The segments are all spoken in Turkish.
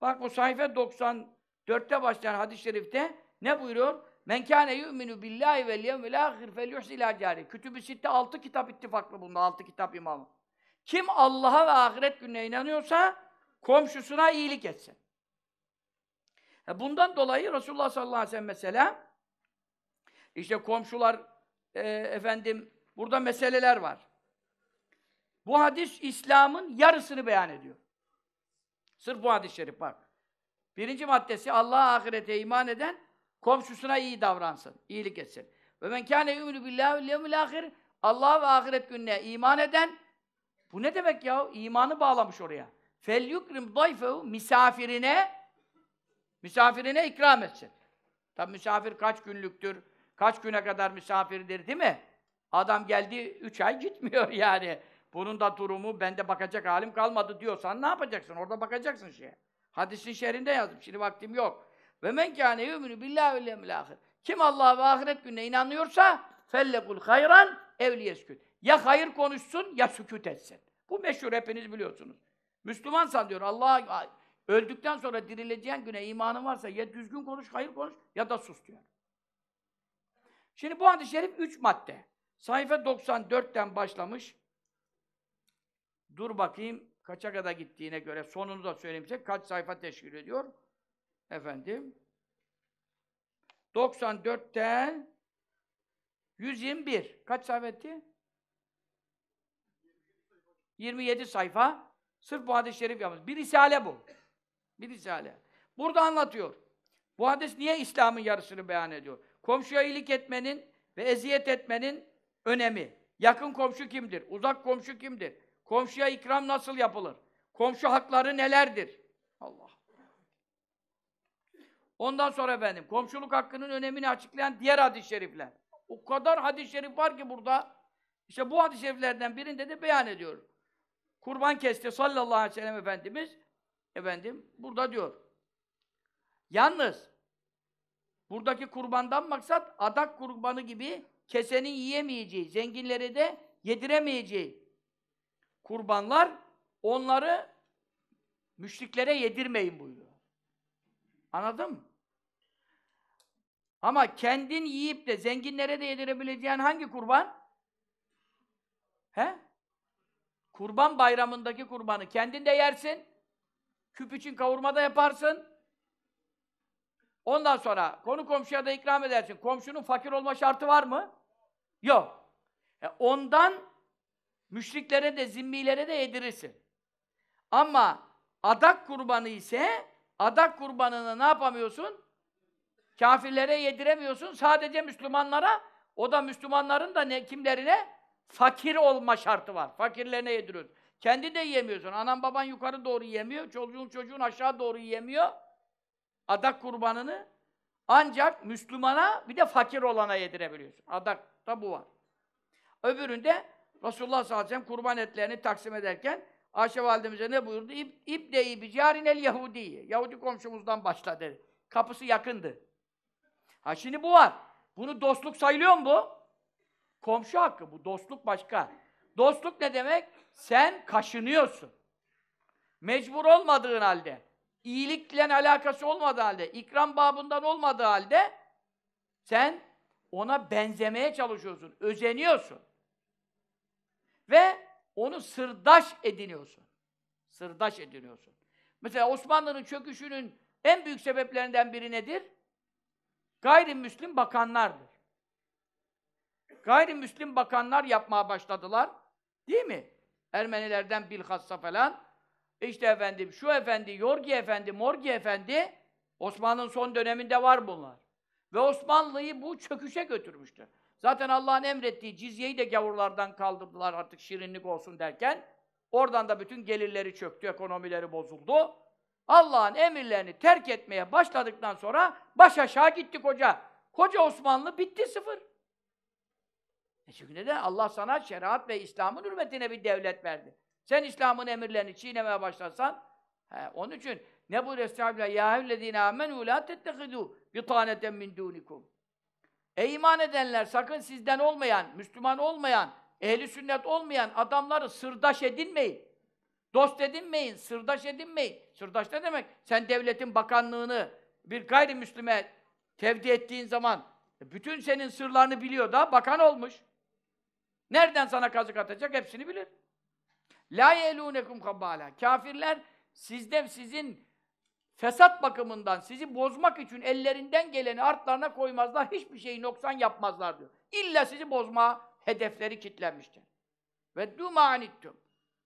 Bak bu sayfa 94'te başlayan hadis-i şerifte ne buyuruyor? Men kâne yu'minu billahi vel yevmil ahir fel yuhsil cari. Kütüb-i Sitte 6 kitap ittifaklı bunda. altı kitap imamı. Kim Allah'a ve ahiret gününe inanıyorsa komşusuna iyilik etsin. E bundan dolayı Resulullah sallallahu aleyhi ve sellem mesela işte komşular e, efendim burada meseleler var. Bu hadis İslam'ın yarısını beyan ediyor. Sırf bu hadis-i şerif bak. Birinci maddesi Allah'a ahirete iman eden komşusuna iyi davransın, iyilik etsin. Ve men kâne yu'minu billahi Allah ve ahiret gününe iman eden bu ne demek ya? İmanı bağlamış oraya. Fel yukrim dayfehu misafirine misafirine ikram etsin. Tabi misafir kaç günlüktür? Kaç güne kadar misafirdir değil mi? Adam geldi üç ay gitmiyor yani bunun da durumu bende bakacak halim kalmadı diyorsan ne yapacaksın? Orada bakacaksın şeye. Hadisin şerinde yazdım. Şimdi vaktim yok. Ve men kâne yu'minu billahi vel ahir. Kim Allah'a ve ahiret gününe inanıyorsa fellekul hayran evliyesküt. Ya hayır konuşsun ya sükut etsin. Bu meşhur hepiniz biliyorsunuz. Müslümansan diyor Allah öldükten sonra dirileceğin güne imanın varsa ya düzgün konuş, hayır konuş ya da sus diyor. Şimdi bu hadis-i şerif üç madde. Sayfa 94'ten başlamış. Dur bakayım kaça kadar gittiğine göre sonunu da söylemişsek kaç sayfa teşkil ediyor? Efendim 94'ten 121. Kaç sayfa etti? 27 sayfa. Sırf bu hadis-i şerif yapmış. Bir risale bu. Bir risale. Burada anlatıyor. Bu hadis niye İslam'ın yarısını beyan ediyor? Komşuya iyilik etmenin ve eziyet etmenin önemi. Yakın komşu kimdir? Uzak komşu kimdir? Komşuya ikram nasıl yapılır? Komşu hakları nelerdir? Allah. Ondan sonra efendim, komşuluk hakkının önemini açıklayan diğer hadis-i şerifler. O kadar hadis-i şerif var ki burada. İşte bu hadis-i şeriflerden birinde de beyan ediyor. Kurban kesti sallallahu aleyhi ve sellem Efendimiz. Efendim burada diyor. Yalnız buradaki kurbandan maksat adak kurbanı gibi kesenin yiyemeyeceği, zenginlere de yediremeyeceği kurbanlar onları müşriklere yedirmeyin buyuruyor. Anladın mı? Ama kendin yiyip de zenginlere de yedirebileceğin hangi kurban? He? Kurban bayramındaki kurbanı kendin de yersin. Küp için kavurma da yaparsın. Ondan sonra konu komşuya da ikram edersin. Komşunun fakir olma şartı var mı? Yok. E ondan Müşriklere de zimmilere de yedirirsin. Ama adak kurbanı ise adak kurbanını ne yapamıyorsun? Kafirlere yediremiyorsun. Sadece Müslümanlara o da Müslümanların da ne, kimlerine? Fakir olma şartı var. Fakirlerine yediriyorsun. Kendi de yiyemiyorsun. Anan baban yukarı doğru yemiyor. Çocuğun çocuğun aşağı doğru yemiyor. Adak kurbanını ancak Müslümana bir de fakir olana yedirebiliyorsun. Adak da bu var. Öbüründe Resulullah sallallahu aleyhi ve sellem kurban etlerini taksim ederken Ayşe validemize ne buyurdu? İb, İbdeyi bicarin el Yahudiye. Yahudi komşumuzdan başla dedi. Kapısı yakındı. Ha şimdi bu var. Bunu dostluk sayılıyor mu bu? Komşu hakkı bu. Dostluk başka. Dostluk ne demek? Sen kaşınıyorsun. Mecbur olmadığın halde, iyilikle alakası olmadığı halde, ikram babından olmadığı halde sen ona benzemeye çalışıyorsun, özeniyorsun. Ve onu sırdaş ediniyorsun. Sırdaş ediniyorsun. Mesela Osmanlı'nın çöküşünün en büyük sebeplerinden biri nedir? Gayrimüslim bakanlardır. Gayrimüslim bakanlar yapmaya başladılar. Değil mi? Ermenilerden bilhassa falan. İşte efendim şu efendi, Yorgi efendi, Morgi efendi Osmanlı'nın son döneminde var bunlar. Ve Osmanlı'yı bu çöküşe götürmüştü. Zaten Allah'ın emrettiği cizyeyi de gavurlardan kaldırdılar artık şirinlik olsun derken. Oradan da bütün gelirleri çöktü, ekonomileri bozuldu. Allah'ın emirlerini terk etmeye başladıktan sonra baş aşağı gittik koca Koca Osmanlı bitti sıfır. E çünkü neden? Allah sana şeriat ve İslam'ın hürmetine bir devlet verdi. Sen İslam'ın emirlerini çiğnemeye başlarsan, he, onun için ne bu Estağfirullah ya evlezine amenu la tettehidû bi min dûnikum. E iman edenler sakın sizden olmayan, Müslüman olmayan, ehli sünnet olmayan adamları sırdaş edinmeyin. Dost edinmeyin, sırdaş edinmeyin. Sırdaş ne demek? Sen devletin bakanlığını bir gayrimüslime tevdi ettiğin zaman e, bütün senin sırlarını biliyor da bakan olmuş. Nereden sana kazık atacak hepsini bilir. La yelunekum kabala. Kafirler sizde sizin fesat bakımından sizi bozmak için ellerinden geleni artlarına koymazlar, hiçbir şeyi noksan yapmazlar diyor. İlla sizi bozma hedefleri kitlenmiştir. Ve dumanittum.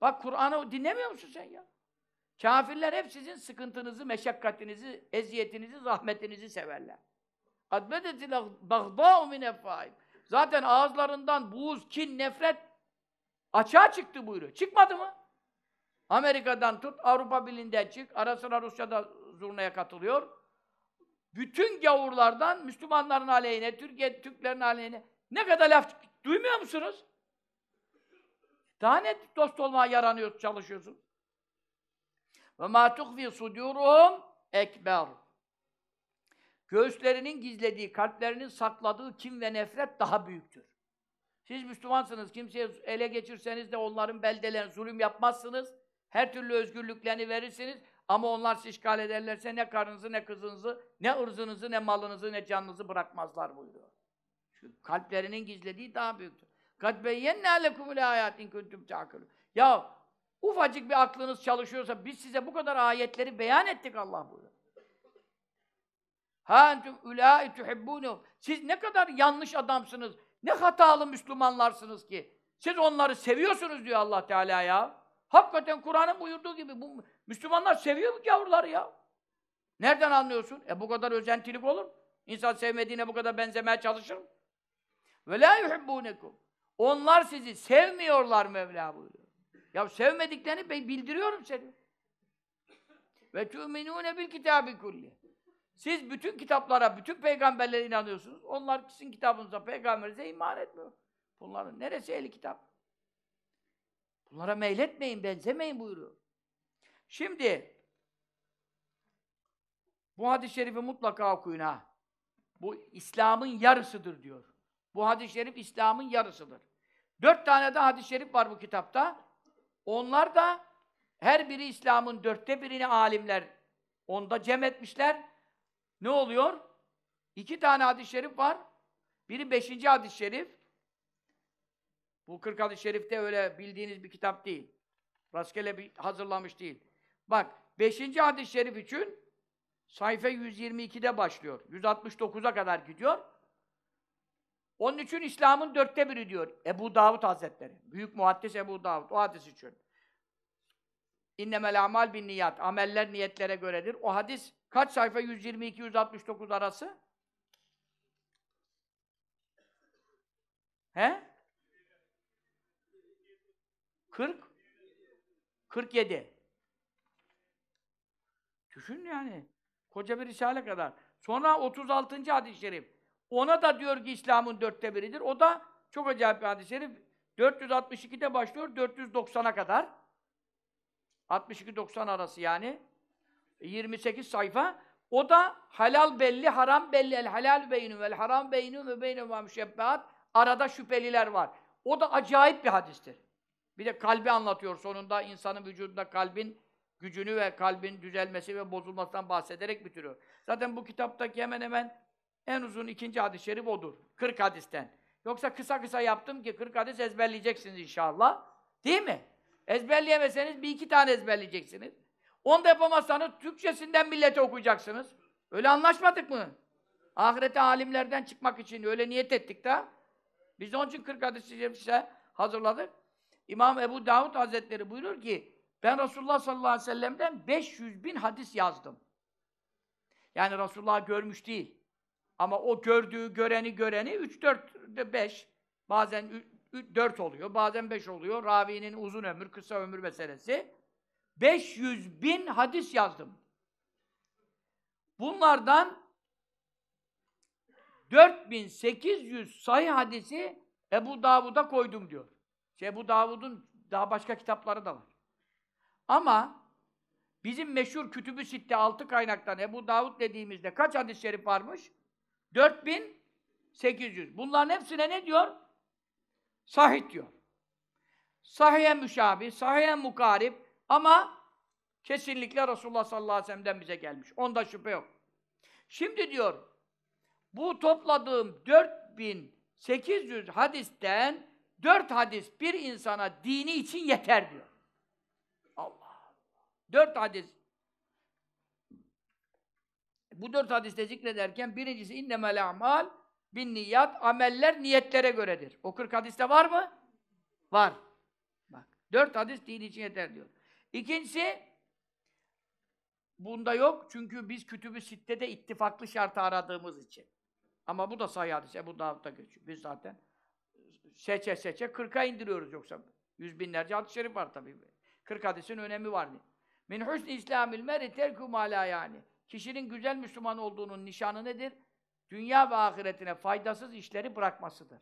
Bak Kur'an'ı dinlemiyor musun sen ya? Kafirler hep sizin sıkıntınızı, meşakkatinizi, eziyetinizi, zahmetinizi severler. Adbedetil bagdâ'u min Zaten ağızlarından buz, kin, nefret açığa çıktı buyuruyor. Çıkmadı mı? Amerika'dan tut, Avrupa Birliği'nden çık, ara sıra Rusya'da zurnaya katılıyor. Bütün gavurlardan Müslümanların aleyhine, Türkiye Türklerin aleyhine ne kadar laf duymuyor musunuz? Daha ne dost olmaya yaranıyorsun, çalışıyorsun? Ve ma tuhfi sudurum ekber. Göğüslerinin gizlediği, kalplerinin sakladığı kim ve nefret daha büyüktür. Siz Müslümansınız, kimseye ele geçirseniz de onların beldelerine zulüm yapmazsınız. Her türlü özgürlüklerini verirsiniz ama onlar sizi işgal ederlerse ne karınızı, ne kızınızı, ne ırzınızı, ne malınızı, ne canınızı bırakmazlar buyuruyor. Şu kalplerinin gizlediği daha büyüktür. قَدْ بَيَّنَّا لَكُمُ الْاَيَاتِ اِنْ كُنْتُمْ Ya ufacık bir aklınız çalışıyorsa biz size bu kadar ayetleri beyan ettik Allah buyuruyor. Ha entum ulai tuhibbunhum. Siz ne kadar yanlış adamsınız. Ne hatalı Müslümanlarsınız ki. Siz onları seviyorsunuz diyor Allah Teala ya. Hakikaten Kur'an'ın buyurduğu gibi bu Müslümanlar seviyor bu gavurları ya. Nereden anlıyorsun? E bu kadar özentilik olur mu? İnsan sevmediğine bu kadar benzemeye çalışır mı? Ve la yuhibbunekum. Onlar sizi sevmiyorlar Mevla buyuruyor. Ya sevmediklerini bildiriyorum seni. Ve tu'minûne bil kitabi kulli. Siz bütün kitaplara, bütün peygamberlere inanıyorsunuz. Onlar sizin kitabınıza, peygamberinize iman etmiyor. Bunların neresi eli kitap? Bunlara meyletmeyin, benzemeyin buyuruyor. Şimdi bu hadis-i şerifi mutlaka okuyun ha. Bu İslam'ın yarısıdır diyor. Bu hadis-i şerif İslam'ın yarısıdır. Dört tane de hadis-i şerif var bu kitapta. Onlar da her biri İslam'ın dörtte birini alimler onda cem etmişler. Ne oluyor? İki tane hadis-i şerif var. Biri beşinci hadis-i şerif. Bu 40 hadis-i şerifte öyle bildiğiniz bir kitap değil. Rastgele bir hazırlamış değil. Bak, 5. hadis-i şerif için sayfa 122'de başlıyor. 169'a kadar gidiyor. Onun için İslam'ın dörtte biri diyor Ebu Davud Hazretleri. Büyük muhaddis Ebu Davud. O hadis için. İnnemel amal bin niyat. Ameller niyetlere göredir. O hadis kaç sayfa? 122-169 arası. He? 40 47 Düşün yani. Koca bir risale kadar. Sonra 36. hadis-i şerif. Ona da diyor ki İslam'ın dörtte biridir. O da çok acayip bir hadis-i şerif. 462'de başlıyor 490'a kadar. 62-90 arası yani. 28 sayfa. O da halal belli, haram belli. El halal beyni vel haram beyni ve beyni ve müşebbihat. Arada şüpheliler var. O da acayip bir hadistir. Bir de kalbi anlatıyor sonunda insanın vücudunda kalbin gücünü ve kalbin düzelmesi ve bozulmasından bahsederek bitiriyor. Zaten bu kitaptaki hemen hemen en uzun ikinci hadis-i şerif odur. 40 hadisten. Yoksa kısa kısa yaptım ki 40 hadis ezberleyeceksiniz inşallah. Değil mi? Ezberleyemeseniz bir iki tane ezberleyeceksiniz. Onu da yapamazsanız Türkçesinden millete okuyacaksınız. Öyle anlaşmadık mı? Ahirete alimlerden çıkmak için öyle niyet ettik de. Biz onun için 40 hadis hazırladık. İmam Ebu Davud Hazretleri buyurur ki ben Resulullah sallallahu aleyhi ve sellem'den 500 bin hadis yazdım. Yani Resulullah görmüş değil. Ama o gördüğü, göreni, göreni 3, 4, 5, bazen 4 oluyor, bazen 5 oluyor. Ravinin uzun ömür, kısa ömür meselesi. 500 bin hadis yazdım. Bunlardan 4800 sayı hadisi Ebu Davud'a koydum diyor. İşte Ebu Davud'un daha başka kitapları da var. Ama bizim meşhur Kütübü Sitte altı kaynaktan Ebu Davud dediğimizde kaç hadis-i şerif varmış? 4800. Bunların hepsine ne diyor? Sahih diyor. Sahihe müşabi, sahihe mukarip ama kesinlikle Resulullah sallallahu aleyhi ve sellem'den bize gelmiş. Onda şüphe yok. Şimdi diyor, bu topladığım 4800 hadisten Dört hadis bir insana dini için yeter diyor. Allah Dört hadis. Bu dört hadiste zikrederken birincisi innemel amal bin niyat ameller niyetlere göredir. O kırk hadiste var mı? Var. Bak. Dört hadis dini için yeter diyor. İkincisi bunda yok çünkü biz kütübü sitte de ittifaklı şartı aradığımız için. Ama bu da sahih hadis. Ebu Davud'da geçiyor. Biz zaten seçe seçe kırka indiriyoruz yoksa. Yüz binlerce hadis-i şerif var tabii. Kırk hadisin önemi var. Min husn İslamil meri terku mala yani. Kişinin güzel Müslüman olduğunun nişanı nedir? Dünya ve ahiretine faydasız işleri bırakmasıdır.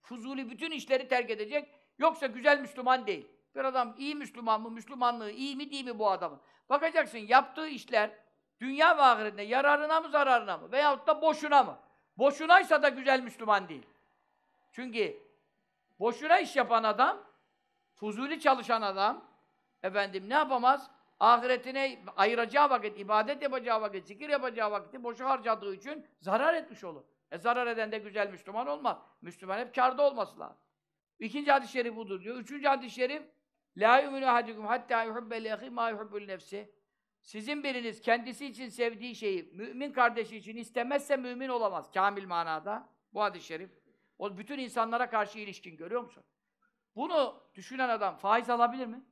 Fuzuli bütün işleri terk edecek. Yoksa güzel Müslüman değil. Bir adam iyi Müslüman mı, Müslümanlığı iyi mi değil mi bu adamın? Bakacaksın yaptığı işler dünya ve ahiretine yararına mı zararına mı veyahut da boşuna mı? Boşunaysa da güzel Müslüman değil. Çünkü Boşuna iş yapan adam, fuzuli çalışan adam, efendim ne yapamaz? Ahiretine ayıracağı vakit, ibadet yapacağı vakit, zikir yapacağı vakti boşu harcadığı için zarar etmiş olur. E zarar eden de güzel Müslüman olmaz. Müslüman hep karda olması lazım. İkinci hadis-i şerif budur diyor. Üçüncü hadis-i şerif La yu'minu ahadikum hatta yuhibbe li ma yuhibbul nefsi. Sizin biriniz kendisi için sevdiği şeyi mümin kardeşi için istemezse mümin olamaz. Kamil manada bu hadis-i şerif. O bütün insanlara karşı ilişkin görüyor musun? Bunu düşünen adam faiz alabilir mi?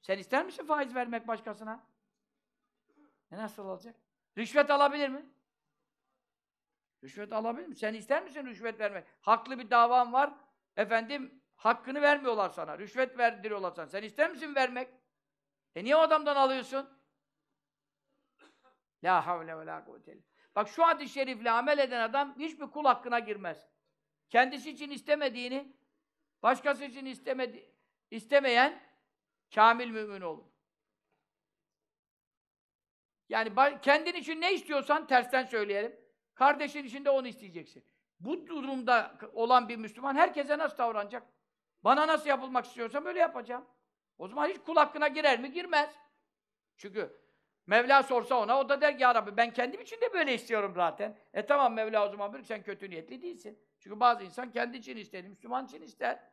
Sen ister misin faiz vermek başkasına? Ne nasıl alacak? Rüşvet alabilir mi? Rüşvet alabilir mi? Sen ister misin rüşvet vermek? Haklı bir davan var. Efendim hakkını vermiyorlar sana. Rüşvet verdiriyorlar sana. Sen ister misin vermek? E niye o adamdan alıyorsun? La havle ve la kuvvete. Bak şu hadis-i şerifle amel eden adam hiçbir kul hakkına girmez kendisi için istemediğini başkası için istemedi istemeyen kamil mümin olur. Yani kendin için ne istiyorsan tersten söyleyelim. Kardeşin için de onu isteyeceksin. Bu durumda olan bir Müslüman herkese nasıl davranacak? Bana nasıl yapılmak istiyorsam öyle yapacağım. O zaman hiç kul hakkına girer mi? Girmez. Çünkü Mevla sorsa ona, o da der ki ya Rabbi ben kendim için de böyle istiyorum zaten. E tamam Mevla o zaman bir sen kötü niyetli değilsin. Çünkü bazı insan kendi için ister, Müslüman için ister.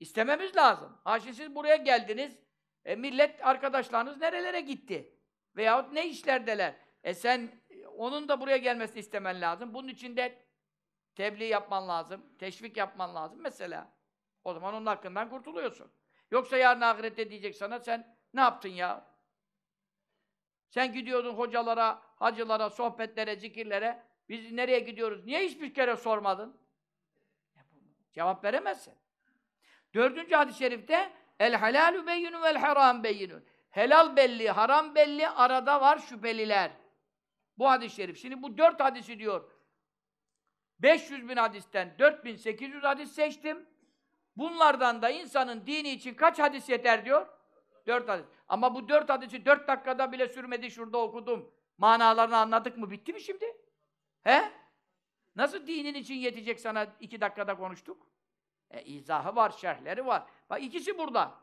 İstememiz lazım. Haşi siz buraya geldiniz, e, millet arkadaşlarınız nerelere gitti? Veyahut ne işlerdeler? E sen onun da buraya gelmesini istemen lazım. Bunun için de tebliğ yapman lazım, teşvik yapman lazım mesela. O zaman onun hakkından kurtuluyorsun. Yoksa yarın ahirette diyecek sana sen ne yaptın ya? Sen gidiyordun hocalara, hacılara, sohbetlere, zikirlere. Biz nereye gidiyoruz? Niye hiçbir kere sormadın? E, cevap veremezsin. Dördüncü hadis-i şerifte el halalu beyinun vel haram beyinun. Helal belli, haram belli, arada var şüpheliler. Bu hadis-i şerif. Şimdi bu dört hadisi diyor. 500 bin hadisten 4800 hadis seçtim. Bunlardan da insanın dini için kaç hadis yeter diyor? Dört hadis. Ama bu dört hadisi dört dakikada bile sürmedi şurada okudum. Manalarını anladık mı? Bitti mi şimdi? He? Nasıl dinin için yetecek sana iki dakikada konuştuk? E, izahı var, şerhleri var. Bak ikisi burada.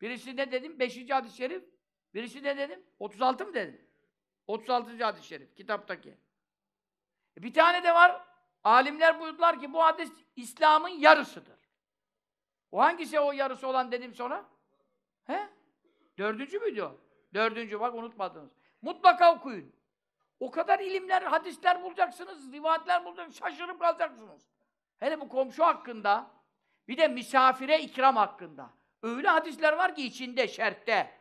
Birisi ne dedim? Beşinci hadis-i şerif. Birisi ne dedim? 36 mı dedim? 36. hadis-i şerif kitaptaki. E, bir tane de var. Alimler buyurdular ki bu hadis İslam'ın yarısıdır. O hangisi o yarısı olan dedim sonra? He? Dördüncü müydü o? Dördüncü bak unutmadınız. Mutlaka okuyun. O kadar ilimler, hadisler bulacaksınız, rivayetler bulacaksınız, şaşırıp kalacaksınız. Hele bu komşu hakkında, bir de misafire ikram hakkında. Öyle hadisler var ki içinde, şerhte.